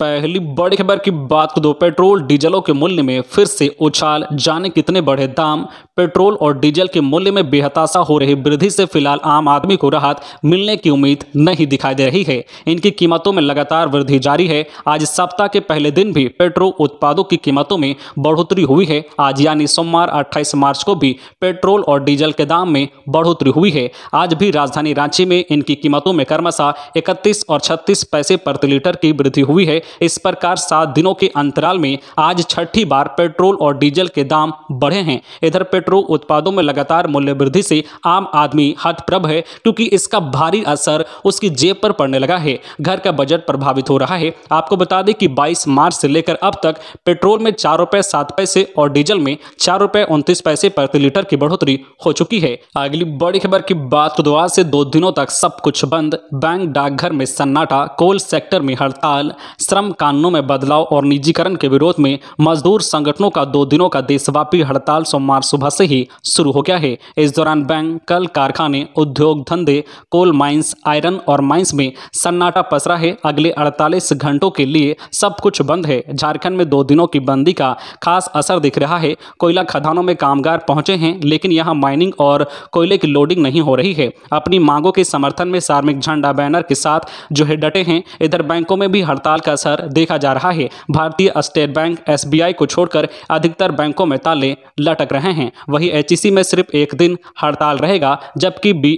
पहली बड़ी खबर की बात को तो दो पेट्रोल डीजलों के मूल्य में फिर से उछाल जाने कितने बढ़े दाम पेट्रोल और डीजल के मूल्य में बेहताशा हो रही वृद्धि से फिलहाल आम आदमी को राहत मिलने की उम्मीद नहीं दिखाई दे रही है इनकी कीमतों में लगातार वृद्धि जारी है आज सप्ताह के पहले दिन भी पेट्रोल उत्पादों की कीमतों में बढ़ोतरी हुई है आज यानी सोमवार अट्ठाईस मार्च को भी पेट्रोल और डीजल के दाम में बढ़ोतरी हुई है आज भी राजधानी रांची में इनकी कीमतों में कर्मशा इकतीस और छत्तीस पैसे प्रति लीटर की वृद्धि हुई है इस प्रकार सात दिनों के अंतराल में आज छठी बार पेट्रोल और डीजल के दाम बढ़े हैं इधर पेट्रोल उत्पादों में लगातार मूल्य वृद्धि से आम आदमी हतप्रभ है क्योंकि इसका भारी असर उसकी जेब पर पड़ने लगा है घर का बजट प्रभावित हो रहा है आपको बता दें कि 22 मार्च से लेकर अब तक पेट्रोल में चार रुपये सात पैसे और डीजल में चार रुपये उनतीस पैसे प्रति लीटर की बढ़ोतरी हो चुकी है अगली बड़ी खबर की बात तो आज से दो दिनों तक सब कुछ बंद बैंक डाकघर में सन्नाटा कोल सेक्टर में हड़ताल श्रम कानूनों में बदलाव और निजीकरण के विरोध में मजदूर संगठनों का दो दिनों का देशव्यापी हड़ताल सोमवार सुबह से ही शुरू हो गया है इस दौरान बैंक कल कारखाने उद्योग धंधे कोल माइंस आयरन और माइंस में सन्नाटा पसरा है अगले अड़तालीस घंटों के लिए सब कुछ बंद है झारखंड में दो दिनों की बंदी का खास असर दिख रहा है कोयला खदानों में कामगार पहुंचे हैं लेकिन यहाँ माइनिंग और कोयले की लोडिंग नहीं हो रही है अपनी मांगों के समर्थन में सार्मिक झंडा बैनर के साथ जो है डटे हैं इधर बैंकों में भी हड़ताल का असर देखा जा रहा है भारतीय स्टेट बैंक एस को छोड़कर अधिकतर बैंकों में ताले लटक रहे हैं वही एच में सिर्फ एक दिन हड़ताल रहेगा जबकि बी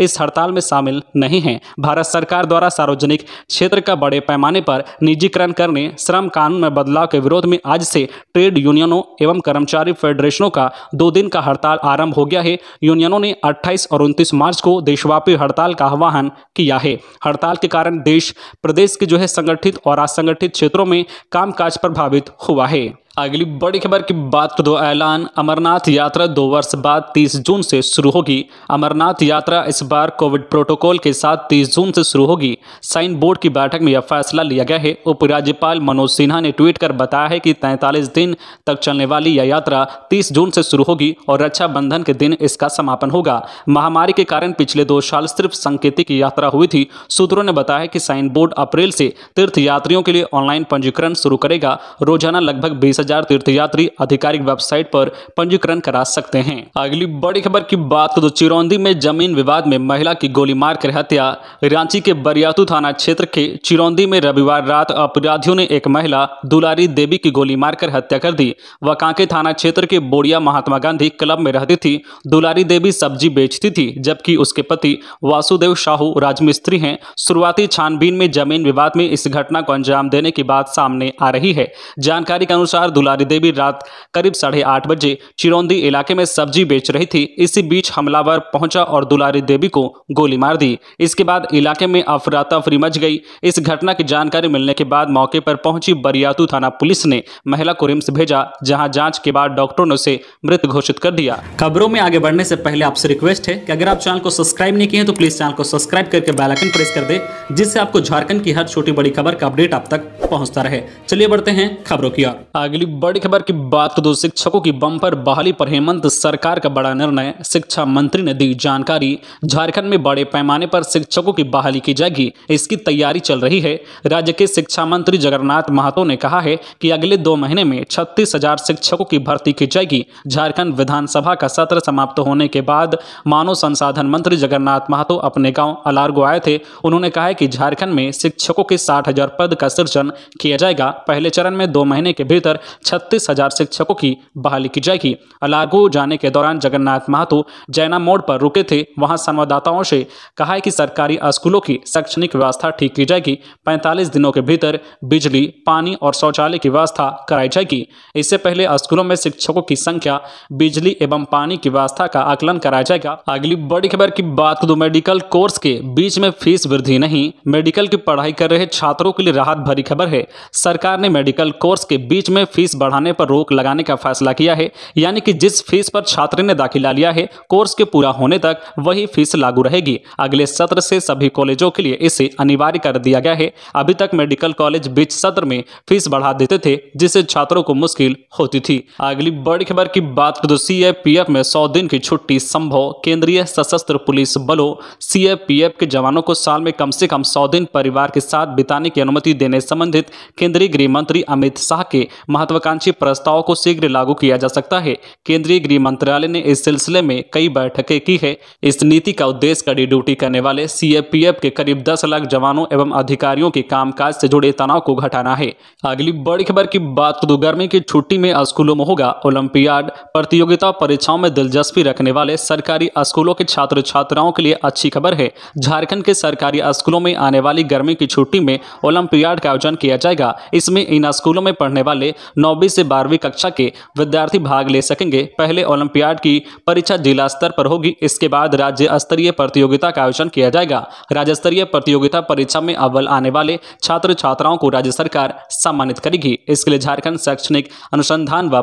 इस हड़ताल में शामिल नहीं है भारत सरकार द्वारा सार्वजनिक क्षेत्र का बड़े पैमाने पर निजीकरण करने श्रम कानून में बदलाव के विरोध में आज से ट्रेड यूनियनों एवं कर्मचारी फेडरेशनों का दो दिन का हड़ताल आरंभ हो गया है यूनियनों ने 28 और 29 मार्च को देशव्यापी हड़ताल का आह्वान किया है हड़ताल के कारण देश प्रदेश के जो है संगठित और असंगठित क्षेत्रों में कामकाज प्रभावित हुआ है अगली बड़ी खबर की बात दो तो ऐलान अमरनाथ यात्रा दो वर्ष बाद 30 जून से शुरू होगी अमरनाथ यात्रा इस बार कोविड प्रोटोकॉल के साथ 30 जून से शुरू होगी साइन बोर्ड की बैठक में यह फैसला लिया गया है उपराज्यपाल मनोज सिन्हा ने ट्वीट कर बताया है कि तैंतालीस दिन तक चलने वाली यह यात्रा तीस जून से शुरू होगी और रक्षाबंधन के दिन इसका समापन होगा महामारी के कारण पिछले दो साल सिर्फ संकेतिक यात्रा हुई थी सूत्रों ने बताया कि साइन बोर्ड अप्रैल से तीर्थ यात्रियों के लिए ऑनलाइन पंजीकरण शुरू करेगा रोजाना लगभग बीस हजार तीर्थयात्री आधिकारिक वेबसाइट पर पंजीकरण करा सकते हैं अगली बड़ी खबर की बात तो चिरौंदी में जमीन विवाद में महिला की गोली मारकर हत्या रांची के बरियातू थाना क्षेत्र के चिरौंदी में रविवार रात अपराधियों ने एक महिला दुलारी देवी की गोली मारकर हत्या कर दी वह कांके थाना क्षेत्र के बोड़िया महात्मा गांधी क्लब में रहती थी दुलारी देवी सब्जी बेचती थी जबकि उसके पति वासुदेव शाहू राजमिस्त्री हैं शुरुआती छानबीन में जमीन विवाद में इस घटना को अंजाम देने की बात सामने आ रही है जानकारी के अनुसार दुलारी देवी रात करीब साढ़े आठ बजे चिरौंदी इलाके में सब्जी बेच रही थी इसी बीच हमलावर पहुंचा और दुलारी देवी को गोली मार दी इसके बाद इलाके में अफरा तफरी मच गई इस घटना की जानकारी मिलने के बाद मौके पर पहुंची बरियातू थाना पुलिस ने महिला को रिम्स भेजा जहाँ जाँच के बाद डॉक्टरों ने उसे मृत घोषित कर दिया खबरों में आगे बढ़ने से पहले आपसे रिक्वेस्ट है की अगर आप चैनल को सब्सक्राइब नहीं किए तो प्लीज चैनल को सब्सक्राइब करके बैलाइकन प्रेस कर दे जिससे आपको झारखंड की हर छोटी बड़ी खबर का अपडेट आप तक पहुंचता रहे चलिए बढ़ते हैं खबरों की ओर अगली चलिए बड़ी खबर की बात करो तो शिक्षकों की बम्पर बहाली पर हेमंत सरकार का बड़ा निर्णय शिक्षा मंत्री ने दी जानकारी झारखंड में बड़े पैमाने पर शिक्षकों की बहाली की जाएगी इसकी तैयारी चल रही है राज्य के शिक्षा मंत्री जगन्नाथ महतो ने कहा है कि अगले दो महीने में छत्तीस शिक्षकों की भर्ती की जाएगी झारखंड विधानसभा का सत्र समाप्त होने के बाद मानव संसाधन मंत्री जगन्नाथ महतो अपने गाँव अलार्गो आए थे उन्होंने कहा है कि झारखंड में शिक्षकों के साठ पद का सृजन किया जाएगा पहले चरण में दो महीने के भीतर छत्तीस हजार शिक्षकों की बहाली की जाएगी अलागो जाने के दौरान जगन्नाथ महतो जैना मोड़ पर रुके थे वहां संवाददाताओं से कहा कि सरकारी स्कूलों की शैक्षणिक व्यवस्था ठीक की जाएगी पैंतालीस दिनों के भीतर बिजली पानी और शौचालय की व्यवस्था कराई जाएगी इससे पहले स्कूलों में शिक्षकों की संख्या बिजली एवं पानी की व्यवस्था का आकलन कराया जाएगा अगली बड़ी खबर की बात करो मेडिकल कोर्स के बीच में फीस वृद्धि नहीं मेडिकल की पढ़ाई कर रहे छात्रों के लिए राहत भरी खबर है सरकार ने मेडिकल कोर्स के बीच में फीस फीस बढ़ाने पर रोक लगाने का फैसला किया है यानी कि जिस फीस पर छात्र ने दाखिला लिया है कोर्स के पूरा होने तक वही फीस लागू रहेगी अगले सत्र से सभी कॉलेजों के लिए इसे अनिवार्य कर दिया गया है अभी तक मेडिकल कॉलेज बीच सत्र में फीस बढ़ा देते थे जिससे छात्रों को मुश्किल होती थी अगली बड़ी खबर की बात कर तो एफ में सौ दिन की छुट्टी संभव केंद्रीय सशस्त्र पुलिस बलों सी के जवानों को साल में कम से कम सौ दिन परिवार के साथ बिताने की अनुमति देने संबंधित केंद्रीय गृह मंत्री अमित शाह के महा महत्वाकांक्षी प्रस्ताव को शीघ्र लागू किया जा सकता है केंद्रीय गृह मंत्रालय ने इस सिलसिले में कई बैठकें की है इस नीति का उद्देश्य कड़ी ड्यूटी करने वाले सी के करीब दस लाख जवानों एवं अधिकारियों के कामकाज से जुड़े तनाव को घटाना है अगली बड़ी खबर की बात तो गर्मी की छुट्टी में स्कूलों में होगा ओलंपियाड प्रतियोगिता परीक्षाओं में दिलचस्पी रखने वाले सरकारी स्कूलों के छात्र छात्राओं के लिए अच्छी खबर है झारखंड के सरकारी स्कूलों में आने वाली गर्मी की छुट्टी में ओलंपियाड का आयोजन किया जाएगा इसमें इन स्कूलों में पढ़ने वाले नौवीं से बारहवीं कक्षा के विद्यार्थी भाग ले सकेंगे पहले ओलंपियाड की परीक्षा जिला स्तर पर होगी इसके बाद राज्य स्तरीय प्रतियोगिता का आयोजन किया जाएगा राज्य स्तरीय प्रतियोगिता परीक्षा में अव्वल आने वाले छात्र छात्राओं को राज्य सरकार सम्मानित करेगी इसके लिए झारखंड शैक्षणिक अनुसंधान व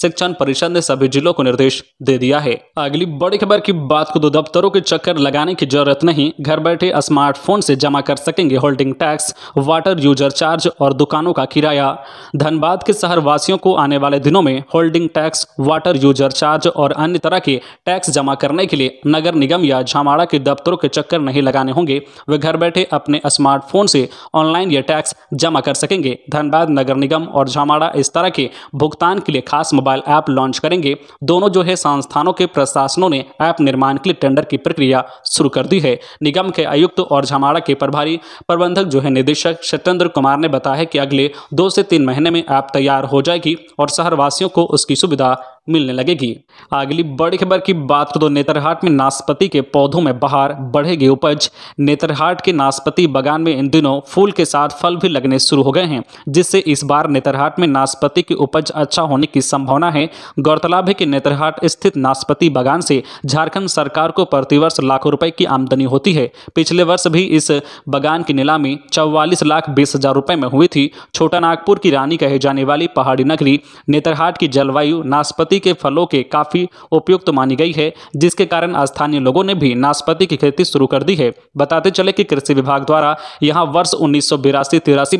शिक्षण परिषद ने सभी जिलों को निर्देश दे दिया है अगली बड़ी खबर की बात को दो तो दफ्तरों के चक्कर लगाने की जरूरत नहीं घर बैठे स्मार्टफोन से जमा कर सकेंगे holding tax water user charge और दुकानों का किराया धनबाद के शहरवासियों को आने वाले दिनों में holding tax water user charge और अन्य तरह के टैक्स जमा करने के लिए नगर निगम या झामाड़ा के दफ्तरों के चक्कर नहीं लगाने होंगे वे घर बैठे अपने स्मार्टफोन से ऑनलाइन ये टैक्स जमा कर सकेंगे धनबाद नगर निगम और झामाड़ा इस तरह के भुगतान के लिए खास मोबाइल ऐप लॉन्च करेंगे दोनों जो है संस्थानों के प्रशासनों ने ऐप निर्माण के लिए टेंडर की प्रक्रिया शुरू कर दी है निगम के आयुक्त और झामाड़ा के प्रभारी प्रबंधक जो है निदेशक सत्येंद्र कुमार ने बताया कि अगले दो से तीन महीने में ऐप तैयार तैयार हो जाएगी और शहरवासियों को उसकी सुविधा मिलने लगेगी अगली बड़ी खबर की बात करो तो नेतरहाट में नाशपति के पौधों में बाहर बढ़ेगी उपज नेतरहाट के नाशपति बागान में इन दिनों फूल के साथ फल भी लगने शुरू हो गए हैं जिससे इस बार नेतरहाट में नाशपति की उपज अच्छा होने की संभावना है गौरतलब है कि नेतरहाट स्थित नाशपति बागान से झारखंड सरकार को प्रतिवर्ष लाखों रुपए की आमदनी होती है पिछले वर्ष भी इस बगान की नीलामी चौवालीस लाख बीस हजार रुपए में हुई थी छोटा नागपुर की रानी कहे जाने वाली पहाड़ी नगरी नेतरहाट की जलवायु नाशपति नाशपाती के फलों के काफ़ी उपयुक्त मानी गई है जिसके कारण स्थानीय लोगों ने भी नाशपाती की खेती शुरू कर दी है बताते चले कि कृषि विभाग द्वारा यहाँ वर्ष उन्नीस सौ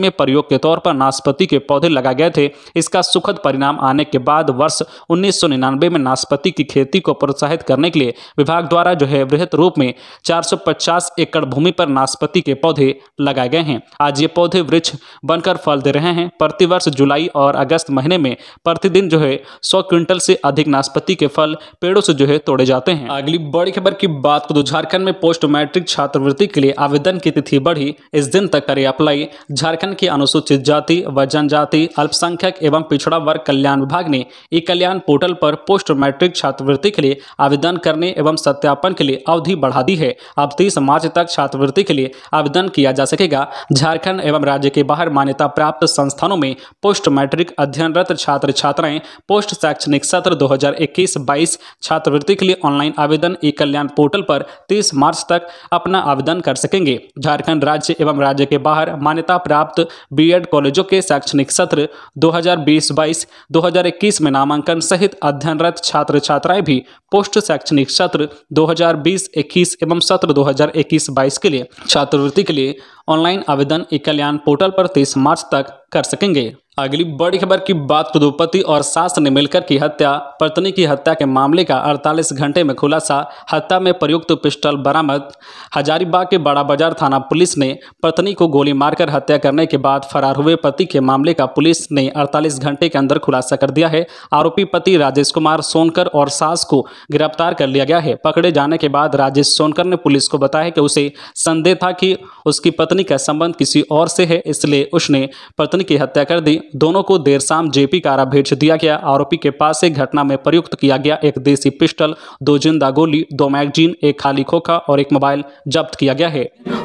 में प्रयोग के तौर पर नाशपाती के पौधे लगाए गए थे इसका सुखद परिणाम आने के बाद वर्ष उन्नीस में नाशपाती की खेती को प्रोत्साहित करने के लिए विभाग द्वारा जो है वृहत रूप में चार एकड़ भूमि पर नाशपाती के पौधे लगाए गए हैं आज ये पौधे वृक्ष बनकर फल दे रहे हैं प्रतिवर्ष जुलाई और अगस्त महीने में प्रतिदिन जो है सौ क्विंटल से अधिक नाशपति के फल पेड़ों से जो है तोड़े जाते हैं अगली बड़ी खबर की बात करो झारखंड में पोस्ट मैट्रिक छात्रवृत्ति के लिए आवेदन की तिथि बढ़ी इस दिन तक करे अप्लाई झारखंड की अनुसूचित जाति व जनजाति अल्पसंख्यक एवं पिछड़ा वर्ग कल्याण विभाग ने ई कल्याण पोर्टल पर पोस्ट मैट्रिक छात्रवृत्ति के लिए आवेदन करने एवं सत्यापन के लिए अवधि बढ़ा दी है अब तीस मार्च तक छात्रवृत्ति के लिए आवेदन किया जा सकेगा झारखंड एवं राज्य के बाहर मान्यता प्राप्त संस्थानों में पोस्ट मैट्रिक अध्ययनरत छात्र छात्राएं पोस्ट शैक्षणिक सत्र 2021-22 छात्रवृत्ति के लिए ऑनलाइन आवेदन ई कल्याण पोर्टल पर 30 मार्च तक अपना आवेदन कर सकेंगे झारखंड राज्य एवं राज्य के बाहर मान्यता प्राप्त बीएड कॉलेजों के शैक्षणिक सत्र 2020-22 2021 में नामांकन सहित अध्ययनरत छात्र छात्राएं भी पोस्ट शैक्षणिक सत्र 2020-21 एवं सत्र 2021-22 के लिए छात्रवृत्ति के लिए ऑनलाइन आवेदन ई कल्याण पोर्टल पर तीस मार्च तक कर सकेंगे अगली बड़ी खबर की बात करूँ तो पति और सास ने मिलकर की हत्या पत्नी की हत्या के मामले का 48 घंटे में खुलासा हत्या में प्रयुक्त पिस्टल बरामद हजारीबाग के बड़ा बाजार थाना पुलिस ने पत्नी को गोली मारकर हत्या करने के बाद फरार हुए पति के मामले का पुलिस ने 48 घंटे के अंदर खुलासा कर दिया है आरोपी पति राजेश कुमार सोनकर और सास को गिरफ्तार कर लिया गया है पकड़े जाने के बाद राजेश सोनकर ने पुलिस को बताया कि उसे संदेह था कि उसकी पत्नी का संबंध किसी और से है इसलिए उसने पत्नी की हत्या कर दी दोनों को देर शाम जेपी कारा भेज दिया गया आरोपी के पास से घटना में प्रयुक्त किया गया एक देसी पिस्टल दो जिंदा गोली दो मैगजीन एक खाली खोखा और एक मोबाइल जब्त किया गया है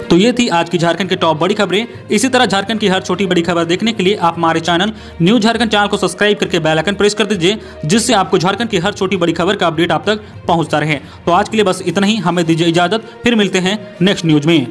तो ये थी आज की झारखंड की टॉप बड़ी खबरें इसी तरह झारखंड की हर छोटी बड़ी खबर देखने के लिए आप हमारे चैनल न्यूज झारखंड चैनल को सब्सक्राइब करके बेल आइकन प्रेस कर दीजिए जिससे आपको झारखंड की हर छोटी बड़ी खबर का अपडेट आप तक पहुंचता रहे तो आज के लिए बस इतना ही हमें दीजिए इजाजत फिर मिलते हैं नेक्स्ट न्यूज में